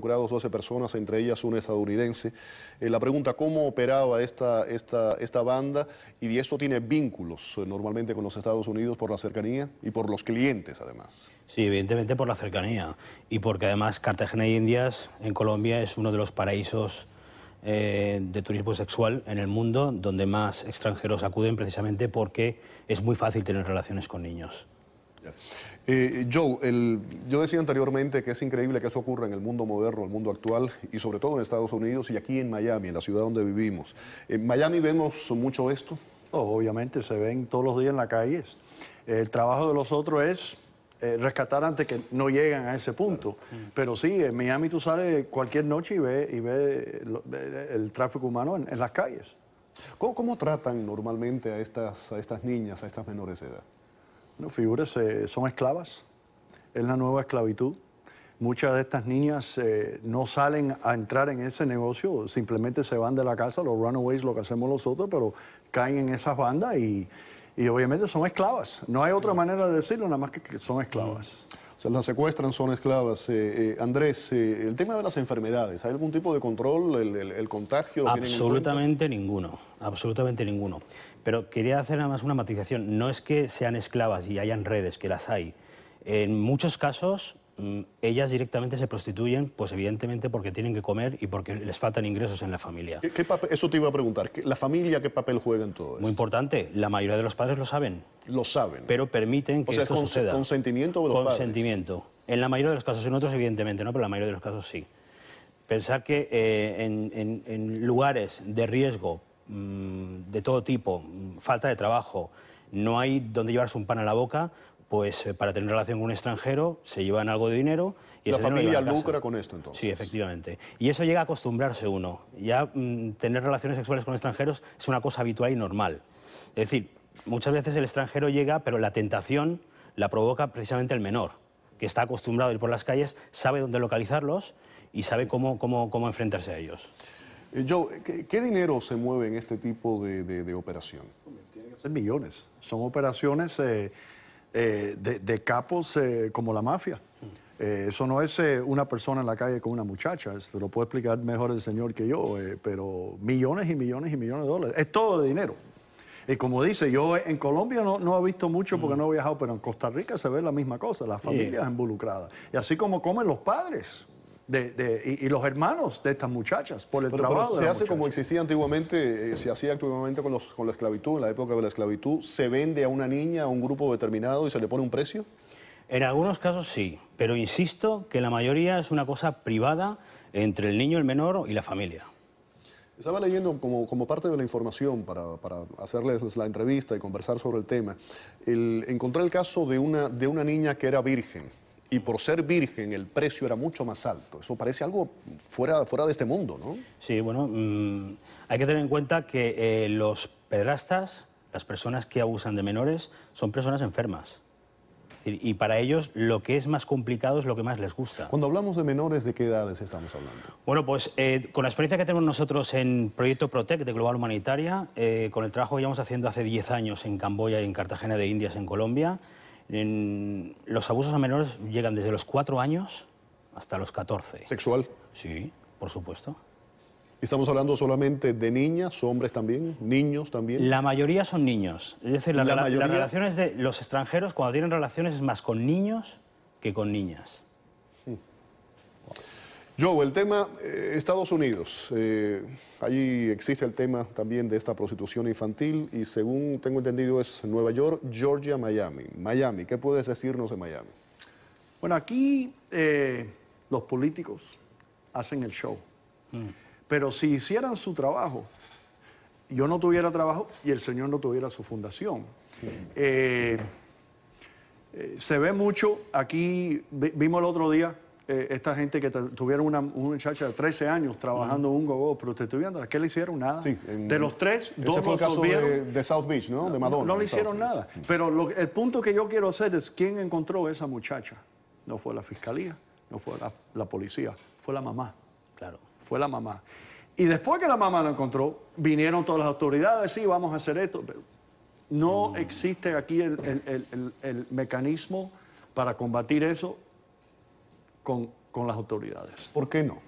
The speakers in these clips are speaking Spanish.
involucrados 12 personas, entre ellas una estadounidense. Eh, la pregunta, ¿cómo operaba esta, banda? Y esto tiene vínculos eh, normalmente con los Estados Unidos por la cercanía y por los clientes, además. Sí, evidentemente por la cercanía y porque además Cartagena y e Indias en Colombia es uno de los paraísos eh, de turismo sexual en el mundo donde más extranjeros acuden precisamente porque es muy fácil tener relaciones con niños. Eh, Joe, yo decía anteriormente que es increíble que eso ocurra en el mundo moderno, el mundo actual, y sobre todo en Estados Unidos y aquí en Miami, en la ciudad donde vivimos. ¿En Miami vemos mucho esto? Oh, obviamente, se ven todos los días en las calles. El trabajo de los otros es eh, rescatar antes que no lleguen a ese punto. Mm. Pero sí, en Miami tú sales cualquier noche y ves y el, tráfico humano en, las calles. ¿Cómo, tratan normalmente a estas niñas, a estas menores de edad? Figuras eh, son esclavas, es la nueva esclavitud. Muchas de estas niñas eh, no salen a entrar en ese negocio, simplemente se van de la casa, los runaways, lo que hacemos nosotros, pero caen en esas bandas y, y obviamente son esclavas. No hay otra manera de decirlo, nada más que son esclavas. O sea, las secuestran, son esclavas. Eh, Andrés, el tema de las enfermedades, ¿hay algún tipo de control? ¿El, el, contagio? absolutamente ninguno, absolutamente ninguno. Pero quería hacer nada más una matización. No es que sean esclavas y hayan redes, que las hay. En muchos casos, mm, ellas directamente se prostituyen, pues evidentemente porque tienen que comer y porque les faltan ingresos en la familia. ¿Qué, papel, eso te iba a preguntar. ¿La familia qué papel juega en todo eso? Muy importante. La mayoría de los padres lo saben. Lo saben. Pero permiten que con, suceda. ¿Consentimiento o los consentimiento. Consentimiento. En la mayoría de los casos, en otros evidentemente no, pero en la mayoría de los casos sí. Pensar que eh, en lugares de riesgo Mm, de todo tipo, mm, falta de trabajo, no hay donde llevarse un pan a la boca, pues eh, para tener relación con un extranjero se llevan algo de dinero y la familia lucra con esto entonces. Sí, efectivamente. Y eso llega a acostumbrarse uno. Ya mm, tener relaciones sexuales con extranjeros es una cosa habitual y normal. Es decir, muchas veces el extranjero llega, pero la tentación la provoca precisamente el menor, que está acostumbrado a ir por las calles, sabe dónde localizarlos y sabe cómo enfrentarse a ellos. Yo, eh, Joe, ¿qué, dinero se mueve en este tipo de, de, operación? Tienen que ser millones. Son operaciones eh, eh, de, capos como la mafia. Mm. eso no es una persona en la calle con una muchacha, Se lo puede explicar mejor el señor que yo, pero millones y millones y millones de dólares. Es todo de dinero. Y como dice, yo en Colombia no, he visto mucho porque mm. no he viajado, pero en Costa Rica se ve la misma cosa, las familias involucradas. Y así como comen los padres y, los hermanos de estas muchachas por el trabajo. se hace como existía antiguamente, eh, se hacía antiguamente con, los, con la esclavitud, en la época de la esclavitud. ¿Se vende a una niña, a un grupo determinado y se le pone un precio? En algunos casos sí, pero insisto que la mayoría es una cosa privada entre el niño, el menor y la familia. Estaba leyendo como, como, parte de la información para, hacerles la entrevista y conversar sobre el tema, el, encontré el caso de una, de una niña que era virgen y por ser virgen el precio era mucho más alto. Eso parece algo fuera, fuera de este mundo, ¿no? Sí, bueno, mm, hay que tener en cuenta que eh, los pedrastas, las personas que abusan de menores, son personas enfermas. Y para ellos lo que es más complicado es lo que más les gusta. Cuando hablamos de menores, ¿de qué edades estamos hablando? Bueno, pues eh, con la experiencia que tenemos nosotros en Proyecto Protect de Global Humanitaria, eh, con el trabajo que llevamos haciendo hace 10 años en Camboya y en Cartagena de Indias, en Colombia, los abusos a menores llegan desde los 4 años hasta los 14. ¿Sexual? Sí, por supuesto. ¿Estamos hablando solamente de niñas, hombres también, niños también? La mayoría son niños. Es decir, la, las relaciones de los extranjeros cuando tienen relaciones es más con niños que con niñas. Sí. Hmm. Joe, el tema eh, Estados Unidos. Eh, allí existe el tema también de esta prostitución infantil y según tengo entendido es Nueva York, Georgia, Miami. Miami, ¿qué puedes decirnos de Miami? Bueno, aquí eh, los políticos hacen el show. Mm. Pero si hicieran su trabajo, yo no tuviera trabajo y el señor no tuviera su fundación. se ve mucho, aquí vimos el otro día eh, esta gente que tuvieron una, muchacha de 13 años trabajando un gogo, -go, que ¿qué le hicieron? Nada. de los tres, fue el caso de, de, South Beach, ¿no? de Madonna. No, le hicieron nada. Pero el punto que yo quiero hacer es quién encontró esa muchacha. No fue la fiscalía, no fue la, policía, fue la mamá. Claro. Fue la mamá. Y después que la mamá la encontró, vinieron todas las autoridades, sí, vamos a hacer esto. Pero no mm. existe aquí el, el mecanismo para combatir eso con, las autoridades. ¿Por qué no?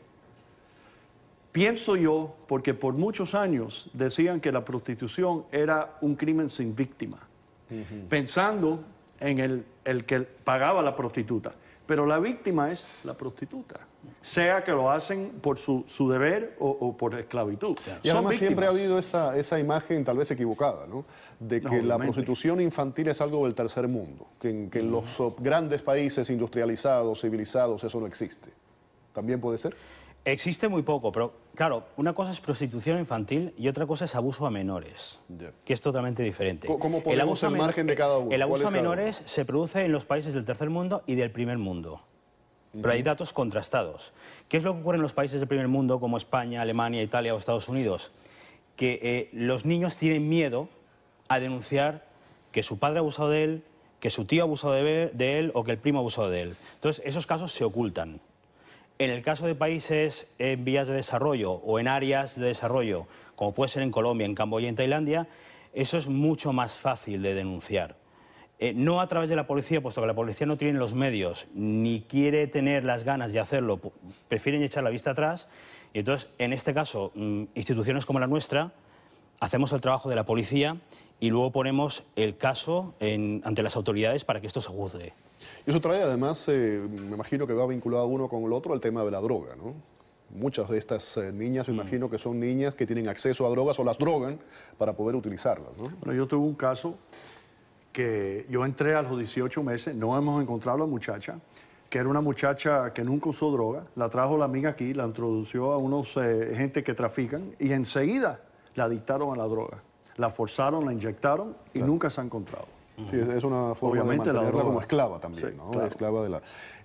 Pienso yo, porque por muchos años decían que la prostitución era un crimen sin víctima, pensando en el que pagaba la prostituta pero la víctima es la prostituta, sea que lo hacen por su, su deber o, por esclavitud. Y además siempre ha habido esa, esa, imagen tal vez equivocada, ¿no? De que la prostitución infantil es algo del tercer mundo, que en, que en los grandes países industrializados, civilizados, eso no existe. ¿También puede ser? Existe muy poco, pero claro, una cosa es prostitución infantil y otra cosa es abuso a menores, que es totalmente diferente. ¿Cómo el, abuso margen de cada uno? El abuso a menores se produce en los países del tercer mundo y del primer mundo. Pero hay datos contrastados. ¿Qué es lo que ocurre en los países del primer mundo como España, Alemania, Italia o Estados Unidos? Que eh, los niños tienen miedo a denunciar que su padre ha abusado de él, que su tío ha abusado de él o que el primo ha abusado de él. Entonces, esos casos se ocultan. En el caso de países en vías de desarrollo o en áreas de desarrollo, como puede ser en Colombia, en Camboya, en Tailandia, eso es mucho más fácil de denunciar. Eh, no a través de la policía, puesto que la policía no tiene los medios, ni quiere tener las ganas de hacerlo, prefieren echar la vista atrás. Y entonces, en este caso, mm, instituciones como la nuestra, hacemos el trabajo de la policía y luego ponemos el caso ante las autoridades para que esto se juzgue. Y eso trae además, eh, me imagino que va vinculado uno con el otro, el tema de la droga, ¿no? Muchas de estas eh, niñas, me mm. imagino que son niñas que tienen acceso a drogas o las drogan para poder utilizarlas, Bueno, yo tuve un caso que yo entré a los 18 meses, no hemos encontrado a la muchacha, que era una muchacha que nunca usó droga, la trajo la amiga aquí, la introdució a unos eh, gente que trafican y enseguida la dictaron a la droga la forzaron, la inyectaron y nunca se ha encontrado. Sí, es una forma de mantenerla como esclava también,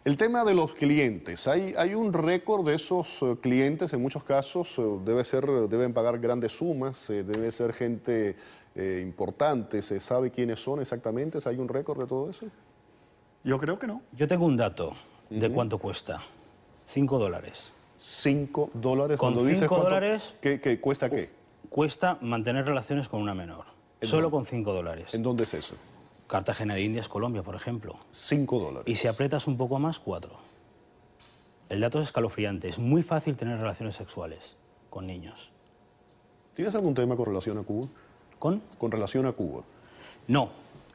El tema de los clientes, hay, hay un récord de esos eh, clientes, en muchos casos eh, debe ser, deben pagar grandes sumas, eh, debe ser gente importante, se sabe quiénes son exactamente, ¿hay un récord de todo eso? Yo creo que no. Yo tengo un dato de cuánto cuesta, Cinco dólares. ¿Cinco dólares. Con 5 dólares... ¿Qué cuesta qué? cuesta mantener relaciones con una menor. Solo con 5 dólares. ¿En dónde es eso? Cartagena de Indias, Colombia, por ejemplo. 5 dólares. Y si aprietas un poco más, 4. El dato es escalofriante. Es muy fácil tener relaciones sexuales con niños. ¿Tienes algún tema con relación a Cuba? ¿Con? Con relación a Cuba. No.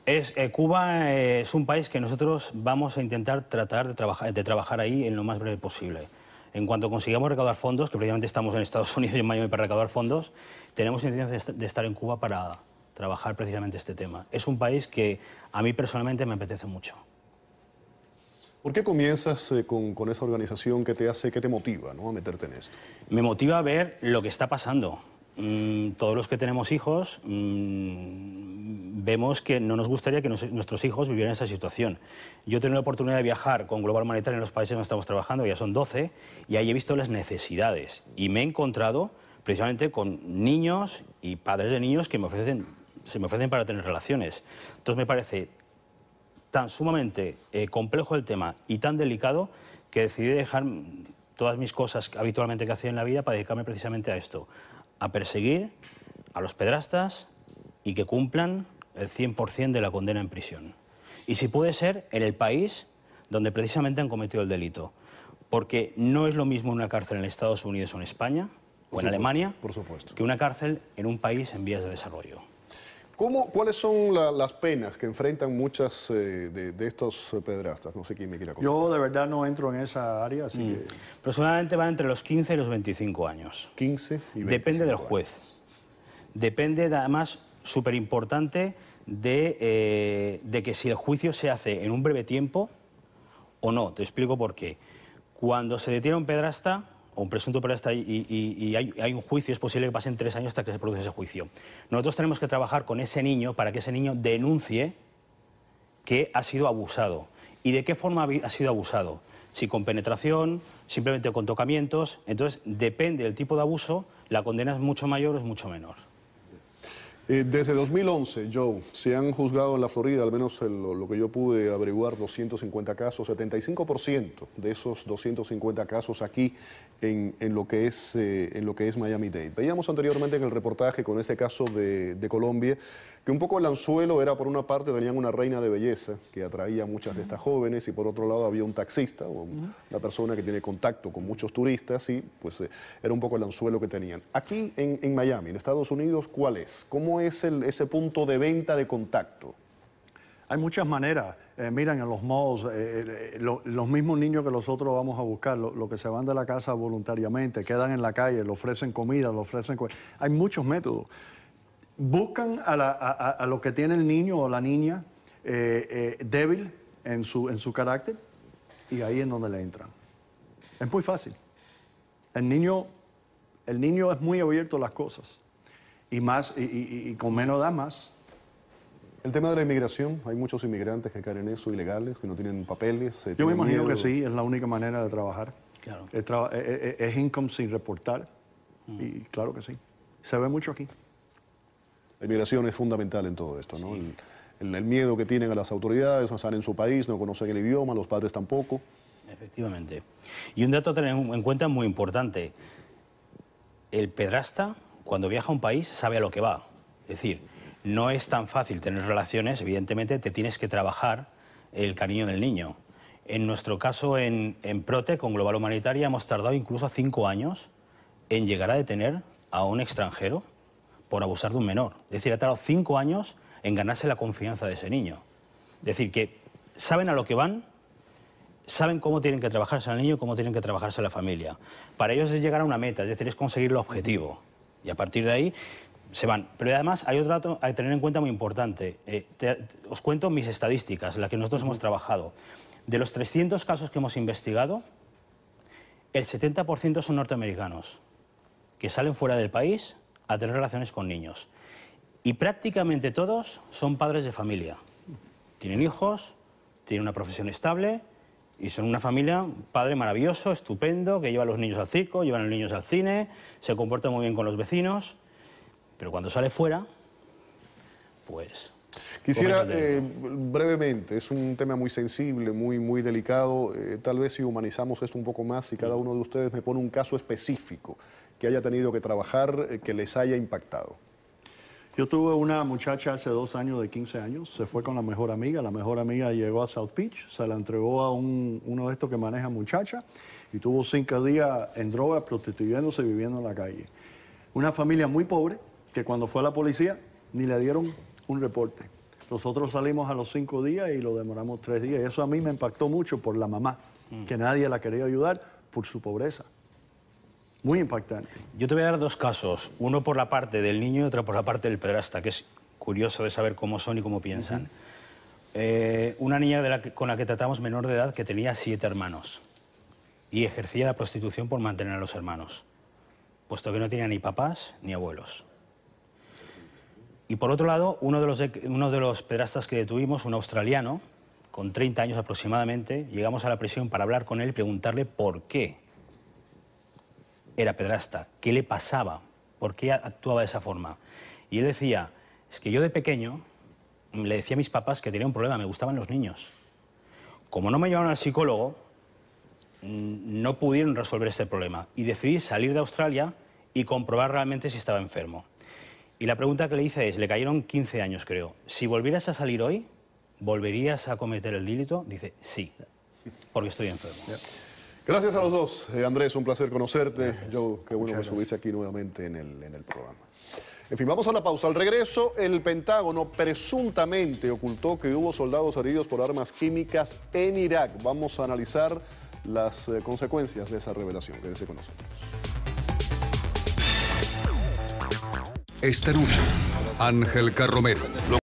Eh, Cuba eh, es un país que nosotros vamos a intentar tratar de, de trabajar ahí en lo más breve posible. En cuanto consigamos recaudar fondos, que precisamente estamos en Estados Unidos y en Miami para recaudar fondos, tenemos intención de estar en Cuba para trabajar precisamente este tema. Es un país que a mí personalmente me apetece mucho. ¿Por qué comienzas eh, con, esa organización que te hace, que te motiva ¿no? a meterte en esto? Me motiva a ver lo que está pasando. Mm, todos los que tenemos hijos, mm, vemos que no nos gustaría que nuestros hijos vivieran esa situación. Yo he tenido la oportunidad de viajar con Global Monetary... en los países donde estamos trabajando, ya son 12, y ahí he visto las necesidades. Y me he encontrado precisamente con niños y padres de niños que me ofrecen, se me ofrecen para tener relaciones. Entonces me parece tan sumamente eh, complejo el tema y tan delicado que decidí dejar todas mis cosas habitualmente que hacía en la vida para dedicarme precisamente a esto, a perseguir a los pedrastas y que cumplan el 100% de la condena en prisión. Y si puede ser, en el país donde precisamente han cometido el delito. Porque no es lo mismo una cárcel en Estados Unidos o en España, o en Alemania, por supuesto. que una cárcel en un país en vías de desarrollo. ¿Cuáles son las penas que enfrentan muchas eh, de, estos eh, pedrastas? No sé quién me quiera Yo de verdad no entro en esa área, así mm. que... Personalmente van entre los 15 y los 25 años. 15 y 25 Depende del juez. Depende de, además súper importante eh, de, que si el juicio se hace en un breve tiempo o no. Te explico por qué. Cuando se detiene un pedrasta, o un presunto pedrasta y, hay, hay, un juicio, es posible que pasen tres años hasta que se produce ese juicio. Nosotros tenemos que trabajar con ese niño para que ese niño denuncie que ha sido abusado. ¿Y de qué forma ha sido abusado? Si con penetración, simplemente con tocamientos. Entonces, depende del tipo de abuso, la condena es mucho mayor o es mucho menor. Eh, desde 2011, Joe, se han juzgado en la Florida, al menos lo que yo pude averiguar, 250 casos, 75% de esos 250 casos aquí en, lo que es, eh, en lo que es Miami-Dade. Veíamos anteriormente en el reportaje con este caso de, de Colombia que un poco el anzuelo era, por una parte, tenían una reina de belleza que atraía a muchas de estas jóvenes y por otro lado había un taxista o una persona que tiene contacto con muchos turistas y pues eh, era un poco el anzuelo que tenían. Aquí en, Miami, en Estados Unidos, ¿cuál es? ¿Cómo es ese punto de venta de contacto? Hay muchas maneras. Miren, eh, miran en los modos eh, los mismos niños que nosotros vamos a buscar, los lo que se van de la casa voluntariamente, quedan en la calle, le ofrecen comida, le ofrecen... Hay muchos métodos buscan a, lo que tiene el niño o la niña eh, eh, débil en su, en su carácter y ahí es donde le entran. Es muy fácil. El niño, el niño es muy abierto a las cosas y, más, y, con menos da más. El tema de la inmigración, hay muchos inmigrantes que caen en eso, ilegales, que no tienen papeles. Yo me imagino que sí, es la única manera de trabajar. Eh, es, income sin reportar. Y claro que sí. Se ve mucho aquí. La inmigración es fundamental en todo esto, ¿no? El, miedo que tienen a las autoridades, no están en su país, no conocen el idioma, los padres tampoco. Efectivamente. Y un dato a tener en cuenta muy importante. El pedrasta, cuando viaja a un país, sabe a lo que va. Es decir, no es tan fácil tener relaciones, evidentemente te tienes que trabajar el cariño del niño. En nuestro caso, en, en Prote, con Global Humanitaria, hemos tardado incluso cinco años en llegar a detener a un extranjero por abusar de un menor. Es decir, ha tardado cinco años en ganarse la confianza de ese niño. Es decir, que saben a lo que van, saben cómo tienen que trabajarse al niño y cómo tienen que trabajarse a la familia. Para ellos es llegar a una meta, es decir, es conseguir el objetivo. Y a partir de ahí se van. Pero además hay otro dato a tener en cuenta muy importante. Eh, os cuento mis estadísticas, las que nosotros hemos trabajado. De los 300 casos que hemos investigado, el 70% son norteamericanos, que salen fuera del país a tener relaciones con niños. Y prácticamente todos son padres de familia. Tienen hijos, tienen una profesión estable y son una familia, padre maravilloso, estupendo, que lleva a los niños al circo, lleva a los niños al cine, se comporta muy bien con los vecinos. Pero cuando sale fuera, pues Quisiera eh, brevemente, es un tema muy sensible, muy, muy delicado, eh, tal vez si humanizamos esto un poco más, si cada uno de ustedes me pone un caso específico que haya tenido que trabajar, eh, que les haya impactado? Yo tuve una muchacha hace dos años de 15 años, se fue con la mejor amiga, la mejor amiga llegó a South Beach, se la entregó a uno de estos que maneja muchacha y tuvo cinco días en droga, prostituyéndose y viviendo en la calle. Una familia muy pobre que cuando fue a la policía ni le dieron un reporte. Nosotros salimos a los cinco días y lo demoramos tres días y eso a mí me impactó mucho por la mamá, mm. que nadie la quería ayudar por su pobreza. Muy impactante. Yo te voy a dar dos casos, uno por la parte del niño y otro por la parte del pedrasta, que es curioso de saber cómo son y cómo piensan. Eh, una niña con la que tratamos menor de edad que tenía siete hermanos y ejercía la prostitución por mantener a los hermanos, puesto que no tenía ni papás ni abuelos. Y por otro lado, uno de los, uno de los pedrastas que detuvimos, un australiano, con 30 años aproximadamente, llegamos a la prisión para hablar con él y preguntarle por qué era pedrasta, qué le pasaba, por qué actuaba de esa forma. Y él decía, es que yo de pequeño mm, le decía a mis papás que tenía un problema, me gustaban los niños. Como no me llevaron al psicólogo, mm, no pudieron resolver este problema y decidí salir de Australia y comprobar realmente si estaba enfermo. Y la pregunta que le hice es, le cayeron 15 años creo, si volvieras a salir hoy, ¿volverías a cometer el dílito? Dice, sí, porque estoy enfermo. Gracias a los dos. Eh, Andrés, un placer conocerte. Yo qué bueno que subiste aquí nuevamente en el, programa. En fin, vamos a la pausa. Al regreso, el Pentágono presuntamente ocultó que hubo soldados heridos por armas químicas en Irak. Vamos a analizar las eh, consecuencias de esa revelación. Quédese con nosotros. Esta noche, Ángel Carromero.